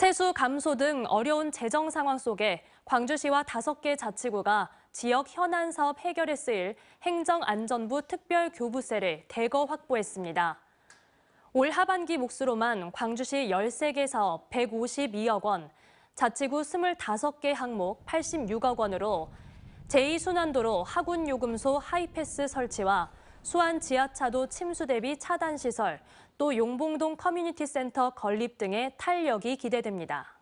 세수 감소 등 어려운 재정 상황 속에 광주시와 다섯 개 자치구가 지역 현안 사업 해결에 쓰일 행정안전부 특별교부세를 대거 확보했습니다. 올 하반기 몫으로만 광주시 13개 사업 152억 원, 자치구 25개 항목 86억 원으로 제2순환도로 하군요금소 하이패스 설치와 수안 지하차도 침수 대비 차단 시설, 또 용봉동 커뮤니티 센터 건립 등의 탄력이 기대됩니다.